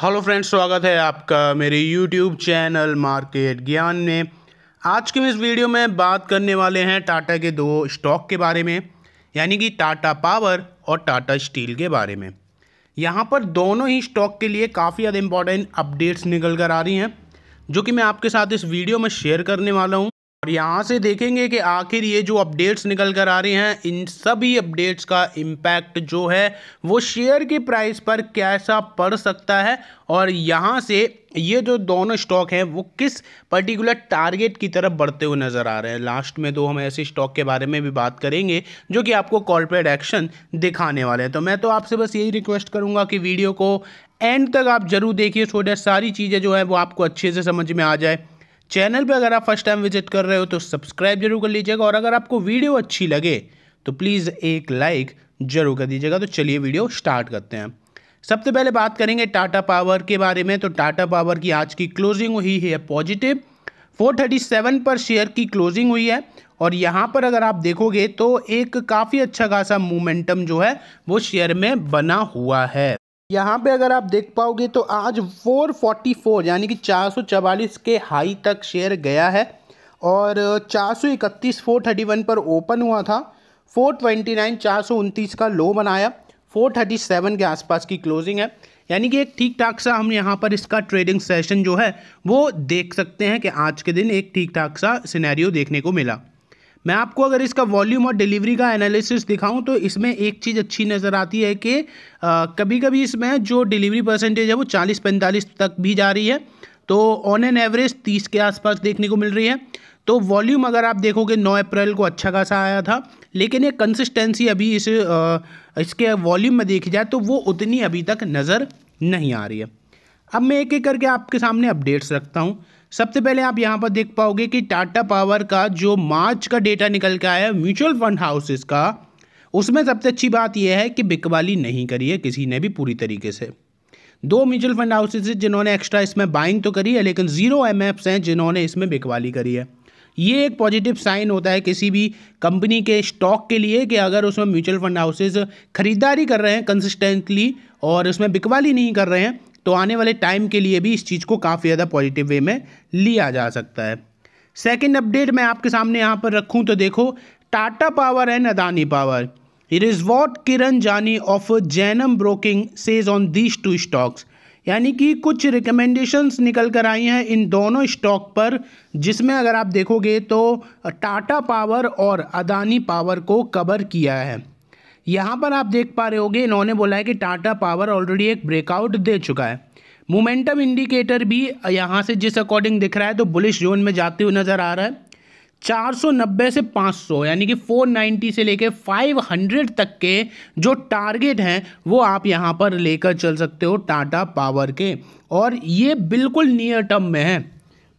hello friends स्वागत है आपका मेरे यूट्यूब चैनल मार्केट ज्ञान में आज के इस वीडियो में बात करने वाले हैं टाटा के दो स्टॉक के बारे में यानी कि टाटा पावर और टाटा स्टील के बारे में यहाँ पर दोनों ही स्टॉक के लिए काफ़ी ज़्यादा इंपॉर्टेंट अपडेट्स निकल कर आ रही हैं जो कि मैं आपके साथ इस वीडियो में शेयर करने वाला हूँ और यहाँ से देखेंगे कि आखिर ये जो अपडेट्स निकल कर आ रहे हैं इन सभी अपडेट्स का इम्पैक्ट जो है वो शेयर के प्राइस पर कैसा पड़ सकता है और यहाँ से ये जो दोनों स्टॉक हैं वो किस पर्टिकुलर टारगेट की तरफ बढ़ते हुए नज़र आ रहे हैं लास्ट में तो हम ऐसे स्टॉक के बारे में भी बात करेंगे जो कि आपको कॉर्पोरेट एक्शन दिखाने वाले हैं तो मैं तो आपसे बस यही रिक्वेस्ट करूँगा कि वीडियो को एंड तक आप जरूर देखिए छोटे सारी चीज़ें जो है वो आपको अच्छे से समझ में आ जाए चैनल पर अगर आप फर्स्ट टाइम विजिट कर रहे हो तो सब्सक्राइब जरूर कर लीजिएगा और अगर आपको वीडियो अच्छी लगे तो प्लीज़ एक लाइक जरूर कर दीजिएगा तो चलिए वीडियो स्टार्ट करते हैं सबसे पहले बात करेंगे टाटा पावर के बारे में तो टाटा पावर की आज की क्लोजिंग हुई है पॉजिटिव 437 पर शेयर की क्लोजिंग हुई है और यहाँ पर अगर आप देखोगे तो एक काफ़ी अच्छा खासा मोमेंटम जो है वो शेयर में बना हुआ है यहाँ पे अगर आप देख पाओगे तो आज 444 यानी कि चार के हाई तक शेयर गया है और चार सौ पर ओपन हुआ था 429 ट्वेंटी का लो बनाया 437 के आसपास की क्लोजिंग है यानी कि एक ठीक ठाक सा हम यहाँ पर इसका ट्रेडिंग सेशन जो है वो देख सकते हैं कि आज के दिन एक ठीक ठाक सा सिनेरियो देखने को मिला मैं आपको अगर इसका वॉल्यूम और डिलीवरी का एनालिसिस दिखाऊं तो इसमें एक चीज़ अच्छी नज़र आती है कि आ, कभी कभी इसमें जो डिलीवरी परसेंटेज है वो चालीस पैंतालीस तक भी जा रही है तो ऑन एन एवरेज तीस के आसपास देखने को मिल रही है तो वॉल्यूम अगर आप देखोगे 9 अप्रैल को अच्छा खासा आया था लेकिन ये कंसिस्टेंसी अभी इस आ, इसके वॉल्यूम में देखी जाए तो वो उतनी अभी तक नज़र नहीं आ रही है अब मैं एक एक करके आपके सामने अपडेट्स रखता हूँ सबसे पहले आप यहाँ पर देख पाओगे कि टाटा पावर का जो मार्च का डेटा निकल के आया है म्यूचुअल फंड हाउसेस का उसमें सबसे अच्छी बात यह है कि बिकवाली नहीं करी है किसी ने भी पूरी तरीके से दो म्यूचुअल फंड हाउसेज हैं जिन्होंने एक्स्ट्रा इसमें बाइंग तो करी है लेकिन जीरो एम हैं जिन्होंने इसमें बिकवाली करी है ये एक पॉजिटिव साइन होता है किसी भी कंपनी के स्टॉक के लिए कि अगर उसमें म्यूचुअल फंड हाउसेज खरीदारी कर रहे हैं कंसिस्टेंटली और उसमें बिकवाली नहीं कर रहे हैं तो आने वाले टाइम के लिए भी इस चीज़ को काफ़ी ज़्यादा पॉजिटिव वे में लिया जा सकता है सेकेंड अपडेट मैं आपके सामने यहाँ पर रखूँ तो देखो Tata Power and Adani Power it is what Kiran Jani of Jainam broking says on these two stocks यानी कि कुछ रिकमेंडेशंस निकल कर आई हैं इन दोनों स्टॉक पर जिसमें अगर आप देखोगे तो टाटा पावर और अदानी पावर को कवर किया है यहाँ पर आप देख पा रहे होंगे इन्होंने बोला है कि टाटा पावर ऑलरेडी एक ब्रेकआउट दे चुका है मोमेंटम इंडिकेटर भी यहाँ से जिस अकॉर्डिंग दिख रहा है तो बुलिश जोन में जाते हुए नज़र आ रहा है 490 से 500 यानी कि 490 से लेकर 500 तक के जो टारगेट हैं वो आप यहाँ पर लेकर चल सकते हो टाटा पावर के और ये बिल्कुल नियर टर्म में है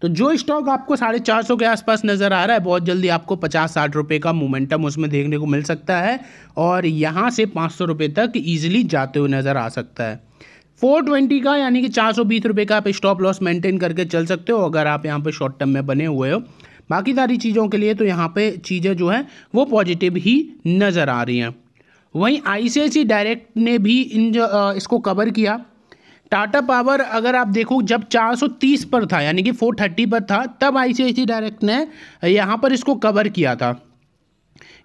तो जो स्टॉक आपको साढ़े चार सौ के आसपास नज़र आ रहा है बहुत जल्दी आपको पचास साठ रुपये का मोमेंटम उसमें देखने को मिल सकता है और यहाँ से पाँच सौ रुपये तक ईजिली जाते हुए नज़र आ सकता है फोर ट्वेंटी का यानी कि चार सौ बीस रुपये का आप स्टॉप लॉस मेंटेन करके चल सकते हो अगर आप यहाँ पे शॉर्ट टर्म में बने हुए हो बाकी सारी चीज़ों के लिए तो यहाँ पे चीज़ें जो हैं वो पॉजिटिव ही नज़र आ रही हैं वहीं आई डायरेक्ट ने भी इन इसको कवर किया टाटा पावर अगर आप देखो जब 430 पर था यानी कि 430 पर था तब आई डायरेक्ट ने यहाँ पर इसको कवर किया था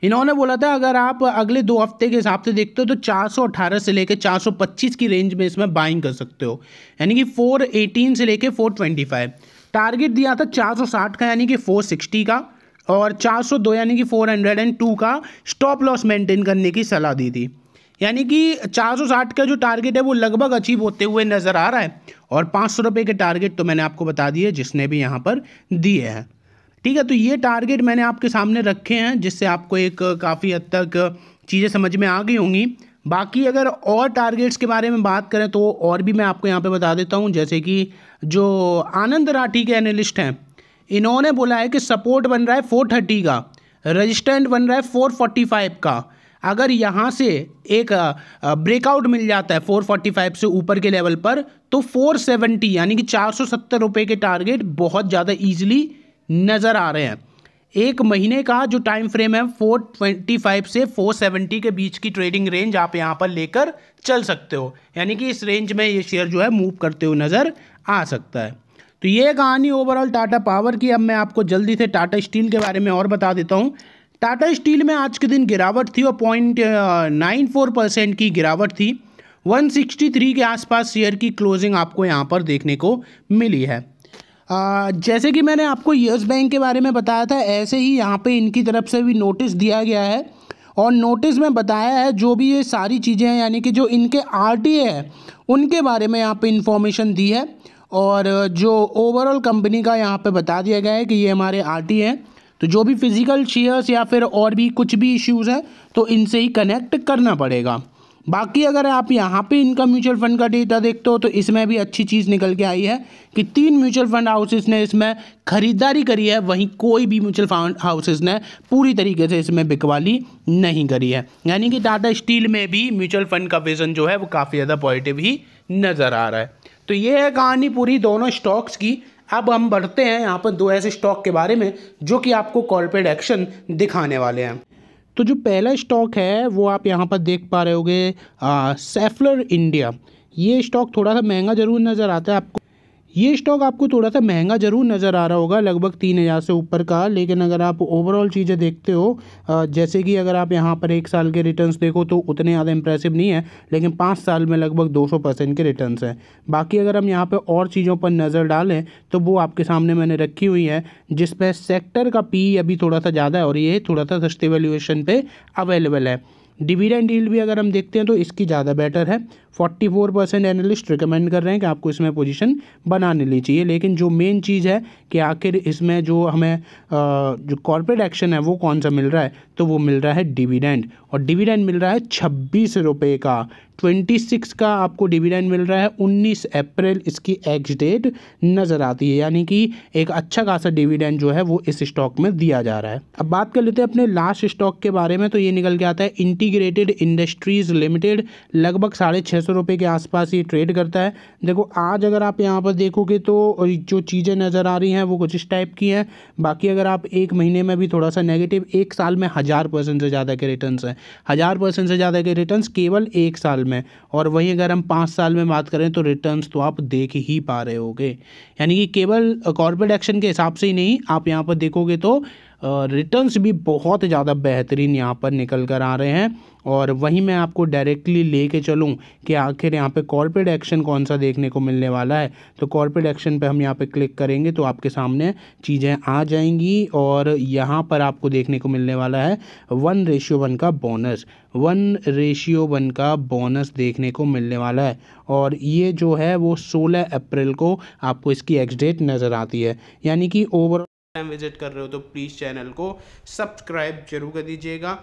इन्होंने बोला था अगर आप अगले दो हफ्ते के हिसाब से देखते हो तो 418 से लेकर 425 की रेंज में इसमें बाइंग कर सकते हो यानी कि 418 से लेकर 425 टारगेट दिया था 460 का यानी कि 460 का और 402 यानी कि 402 का स्टॉप लॉस मेंटेन करने की सलाह दी थी यानी कि 460 का जो टारगेट है वो लगभग अचीव होते हुए नज़र आ रहा है और पाँच सौ रुपये के टारगेट तो मैंने आपको बता दिए जिसने भी यहाँ पर दिए हैं ठीक है तो ये टारगेट मैंने आपके सामने रखे हैं जिससे आपको एक काफ़ी हद तक चीज़ें समझ में आ गई होंगी बाकी अगर और टारगेट्स के बारे में बात करें तो और भी मैं आपको यहाँ पे बता देता हूँ जैसे कि जो आनंद राठी के एनालिस्ट हैं इन्होंने बोला है कि सपोर्ट बन रहा है 430 का रजिस्टेंट बन रहा है 445 का अगर यहाँ से एक ब्रेकआउट मिल जाता है 445 से ऊपर के लेवल पर तो 470 यानी कि चार रुपये के टारगेट बहुत ज़्यादा ईजिली नज़र आ रहे हैं एक महीने का जो टाइम फ्रेम है 425 से 470 के बीच की ट्रेडिंग रेंज आप यहाँ पर लेकर चल सकते हो यानी कि इस रेंज में ये शेयर जो है मूव करते हुए नज़र आ सकता है तो ये कहानी ओवरऑल टाटा पावर की अब मैं आपको जल्दी से टाटा स्टील के बारे में और बता देता हूँ टाटा स्टील में आज के दिन गिरावट थी और पॉइंट नाइन फोर परसेंट की गिरावट थी 163 के आसपास शेयर की क्लोजिंग आपको यहाँ पर देखने को मिली है आ, जैसे कि मैंने आपको यस बैंक के बारे में बताया था ऐसे ही यहाँ पे इनकी तरफ से भी नोटिस दिया गया है और नोटिस में बताया है जो भी ये सारी चीज़ें हैं यानी कि जो इनके आर है उनके बारे में यहाँ पे इन्फॉर्मेशन दी है और जो ओवरऑल कंपनी का यहाँ पे बता दिया गया है कि ये हमारे आर है तो जो भी फिज़िकल शेयर्स या फिर और भी कुछ भी इश्यूज़ हैं तो इनसे ही कनेक्ट करना पड़ेगा बाकी अगर आप यहाँ पे इनका म्यूचुअल फंड का डेटा देखते हो तो इसमें भी अच्छी चीज़ निकल के आई है कि तीन म्यूचुअल फंड हाउसेस ने इसमें खरीदारी करी है वहीं कोई भी म्यूचुअल फंड हाउसेस ने पूरी तरीके से इसमें बिकवाली नहीं करी है यानी कि टाटा स्टील में भी म्यूचुअल फंड का विजन जो है वो काफ़ी ज़्यादा पॉजिटिव ही नज़र आ रहा है तो ये है कहानी पूरी दोनों स्टॉक्स की अब हम बढ़ते हैं यहाँ पर दो ऐसे स्टॉक के बारे में जो कि आपको कॉर्पोरेट एक्शन दिखाने वाले हैं तो जो पहला स्टॉक है वो आप यहाँ पर देख पा रहे होगे सेफलर इंडिया ये स्टॉक थोड़ा सा महंगा जरूर नज़र आता है आपको ये स्टॉक आपको थोड़ा सा महंगा ज़रूर नज़र आ रहा होगा लगभग तीन हज़ार से ऊपर का लेकिन अगर आप ओवरऑल चीज़ें देखते हो जैसे कि अगर आप यहाँ पर एक साल के रिटर्न्स देखो तो उतने ज़्यादा इंप्रेसिव नहीं है लेकिन पाँच साल में लगभग दो सौ परसेंट के रिटर्न्स हैं बाकी अगर हम यहाँ पर और चीज़ों पर नज़र डालें तो वो आपके सामने मैंने रखी हुई है जिसमें सेक्टर का पी अभी थोड़ा सा ज़्यादा है और ये थोड़ा सा सस्ते वैल्यूएशन पर अवेलेबल है डिविडेंड डील भी अगर हम देखते हैं तो इसकी ज़्यादा बेटर है forty four percent analyst recommend कर रहे हैं कि आपको इसमें पोजीशन बनाने ली चाहिए लेकिन जो मेन चीज़ है कि आखिर इसमें जो हमें आ, जो कॉरपोरेट एक्शन है वो कौन सा मिल रहा है तो वो मिल रहा है डिविडेंड और डिविडेंड मिल रहा है छब्बीस रुपये का ट्वेंटी सिक्स का आपको डिविडेंड मिल रहा है उन्नीस अप्रैल इसकी एक्स डेट नज़र आती है यानी कि एक अच्छा खासा डिविडेंड जो है वो इस स्टॉक में दिया जा रहा है अब बात कर लेते हैं अपने लास्ट स्टॉक के बारे में तो ये निकल के आता है इंटीग्रेटेड इंडस्ट्रीज़ लिमिटेड लगभग साढ़े छः सौ रुपये के आसपास ये ट्रेड करता है देखो आज अगर आप यहाँ पर देखोगे तो जो चीज़ें नज़र आ रही हैं वो कुछ इस टाइप की हैं बाकी अगर आप एक महीने में भी थोड़ा सा नेगेटिव एक साल में हज़ार परसेंट से ज़्यादा के रिटर्न हैं हज़ार परसेंट से ज़्यादा के रिटर्न केवल एक साल में और वहीं अगर हम पाँच साल में बात करें तो रिटर्न तो आप देख ही पा रहे होगे यानी कि केवल कॉरपोरेट एक्शन के हिसाब से ही नहीं आप यहाँ पर देखोगे तो रिटर्न्स भी बहुत ज़्यादा बेहतरीन यहाँ पर निकल कर आ रहे हैं और वहीं मैं आपको डायरेक्टली ले कर चलूँ कि आखिर यहाँ पे कॉरपोरेट एक्शन कौन सा देखने को मिलने वाला है तो कॉरपोरेट एक्शन पे हम यहाँ पे क्लिक करेंगे तो आपके सामने चीज़ें आ जाएंगी और यहाँ पर आपको देखने को मिलने वाला है वन रेशियो वन का बोनस वन रेशियो वन का बोनस देखने को मिलने वाला है और ये जो है वो सोलह अप्रैल को आपको इसकी एक्स डेट नज़र आती है यानी कि ओवर टाइम विजिट कर रहे हो तो प्लीज़ चैनल को सब्सक्राइब जरूर कर दीजिएगा